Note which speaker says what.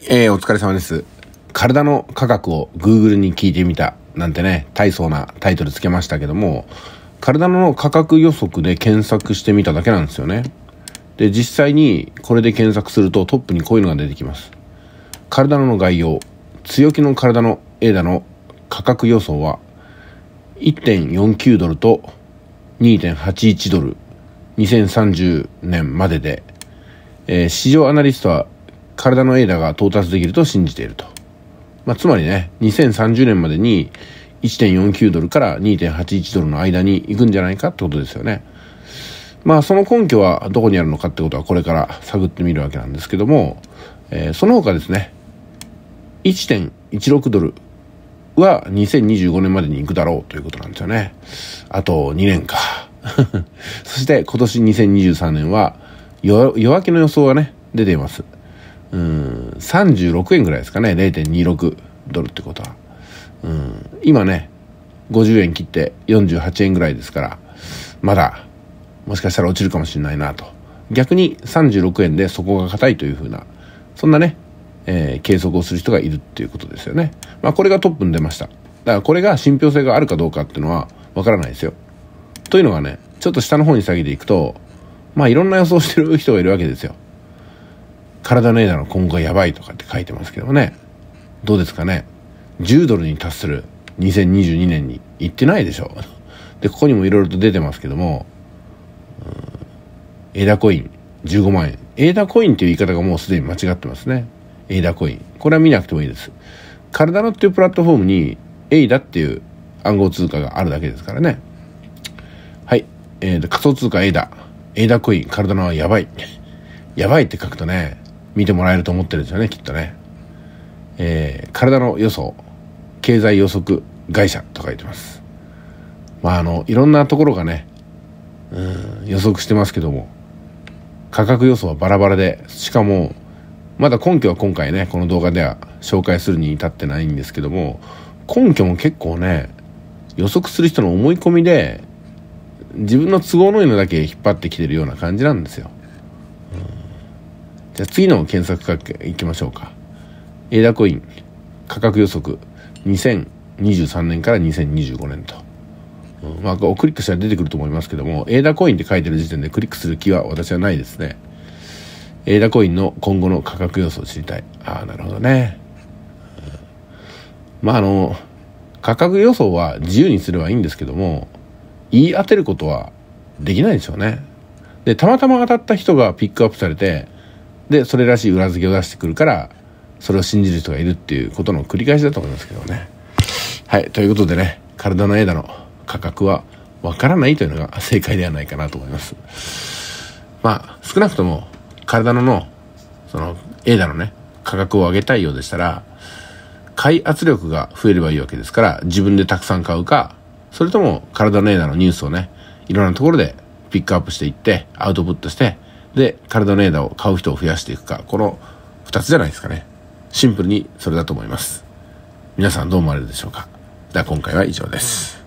Speaker 1: えー、お疲れ様です。体の価格を Google に聞いてみたなんてね、大層なタイトルつけましたけども、体の価格予測で検索してみただけなんですよね。で、実際にこれで検索するとトップにこういうのが出てきます。体の概要、強気の体のエダの価格予想は1.49ドルと2.81ドル2030年までで、えー、市場アナリストは体のイダが到達できると信じていると。まあ、つまりね、2030年までに1.49ドルから2.81ドルの間に行くんじゃないかってことですよね。まあその根拠はどこにあるのかってことはこれから探ってみるわけなんですけども、えー、その他ですね、1.16ドルは2025年までに行くだろうということなんですよね。あと2年か。そして今年2023年は夜明けの予想がね、出ています。うん、36円ぐらいですかね、0.26ドルってことは。うん、今ね、50円切って48円ぐらいですから、まだ、もしかしたら落ちるかもしれないなと。逆に36円で底が硬いというふうな、そんなね、えー、計測をする人がいるっていうことですよね。まあこれがトップに出ました。だからこれが信憑性があるかどうかっていうのはわからないですよ。というのがね、ちょっと下の方に下げていくと、まあいろんな予想してる人がいるわけですよ。体の枝の今後がやばいとかって書いてますけどもね。どうですかね。10ドルに達する2022年に行ってないでしょ。で、ここにもいろいろと出てますけども、エーダコイン15万円。エーダコインという言い方がもうすでに間違ってますね。エーダコイン。これは見なくてもいいです。カルダノっていうプラットフォームにエイダっていう暗号通貨があるだけですからね。はい。えー、仮想通貨エイダ。エイダコイン、カルダノはやばい。やばいって書くとね、見てもらえると思ってるんですよねきっとね、えー、体の予想経済予測会社と書いてますまああのいろんなところがねうん予測してますけども価格予想はバラバラでしかもまだ根拠は今回ねこの動画では紹介するに至ってないんですけども根拠も結構ね予測する人の思い込みで自分の都合のいいのだけ引っ張ってきてるような感じなんですよじゃ次の検索かけいきましょうか。エダコイン価格予測2023年から2025年と。まん、まあ、クリックしたら出てくると思いますけども、エーダコインって書いてる時点でクリックする気は私はないですね。エーダコインの今後の価格予想を知りたい。ああ、なるほどね。うん、まあ、あの、価格予想は自由にすればいいんですけども、言い当てることはできないでしょうね。で、たまたま当たった人がピックアップされて、でそれらしい裏付けを出してくるからそれを信じる人がいるっていうことの繰り返しだと思いますけどね。はいということでね体の枝の価格はわからないというのが正解ではないかなと思います。まあ少なくとも体の脳その枝のね価格を上げたいようでしたら買い圧力が増えればいいわけですから自分でたくさん買うかそれとも体のエダのニュースをねいろんなところでピックアップしていってアウトプットしてで、カルドネーダを買う人を増やしていくか、この2つじゃないですかね。シンプルにそれだと思います。皆さんどう思われるでしょうか。では今回は以上です。